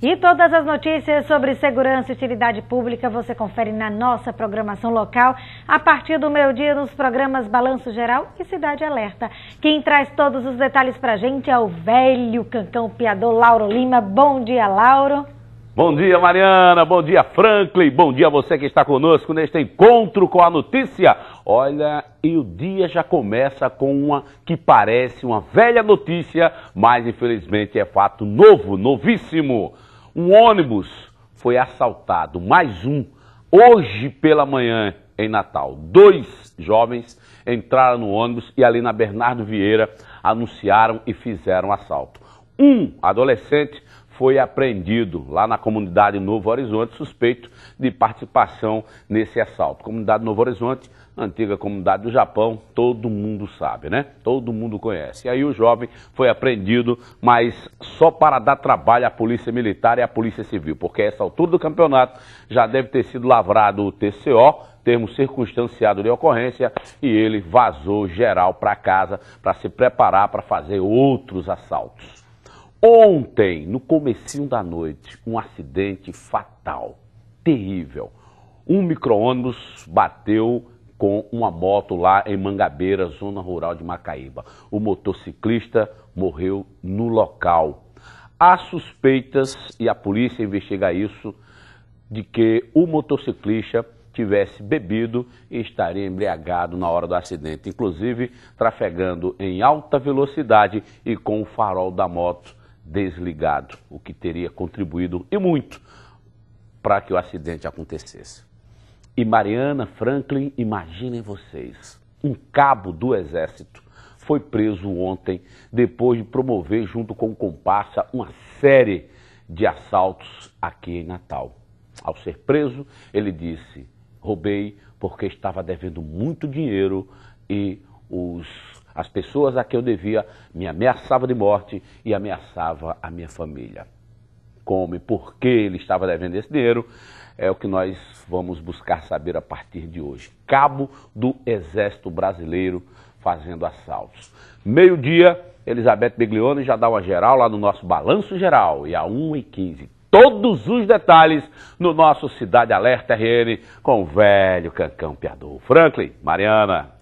E todas as notícias sobre segurança e utilidade pública você confere na nossa programação local a partir do meio-dia nos programas Balanço Geral e Cidade Alerta. Quem traz todos os detalhes pra gente é o velho Cancão Piador Lauro Lima. Bom dia, Lauro. Bom dia, Mariana. Bom dia, Franklin. Bom dia a você que está conosco neste encontro com a notícia. Olha, e o dia já começa com uma que parece uma velha notícia, mas infelizmente é fato novo, novíssimo. Um ônibus foi assaltado, mais um, hoje pela manhã em Natal. Dois jovens entraram no ônibus e ali na Bernardo Vieira anunciaram e fizeram assalto. Um adolescente foi apreendido lá na comunidade Novo Horizonte, suspeito de participação nesse assalto. Comunidade Novo Horizonte, antiga comunidade do Japão, todo mundo sabe, né? Todo mundo conhece. E aí o jovem foi apreendido, mas só para dar trabalho à Polícia Militar e à Polícia Civil, porque a essa altura do campeonato já deve ter sido lavrado o TCO, termo circunstanciado de ocorrência, e ele vazou geral para casa para se preparar para fazer outros assaltos. Ontem, no comecinho da noite, um acidente fatal, terrível. Um micro-ônibus bateu com uma moto lá em Mangabeira, zona rural de Macaíba. O motociclista morreu no local. Há suspeitas, e a polícia investiga isso, de que o motociclista tivesse bebido e estaria embriagado na hora do acidente, inclusive trafegando em alta velocidade e com o farol da moto desligado, o que teria contribuído e muito para que o acidente acontecesse. E Mariana Franklin, imaginem vocês, um cabo do Exército foi preso ontem depois de promover, junto com o comparsa, uma série de assaltos aqui em Natal. Ao ser preso, ele disse: roubei porque estava devendo muito dinheiro e os as pessoas a que eu devia, me ameaçava de morte e ameaçava a minha família. Como e por que ele estava devendo esse dinheiro é o que nós vamos buscar saber a partir de hoje. Cabo do Exército Brasileiro fazendo assaltos. Meio-dia, Elizabeth Biglione já dá uma geral lá no nosso Balanço Geral, e a 1h15. Todos os detalhes no nosso Cidade Alerta RN com o velho Cancão Piador. Franklin, Mariana.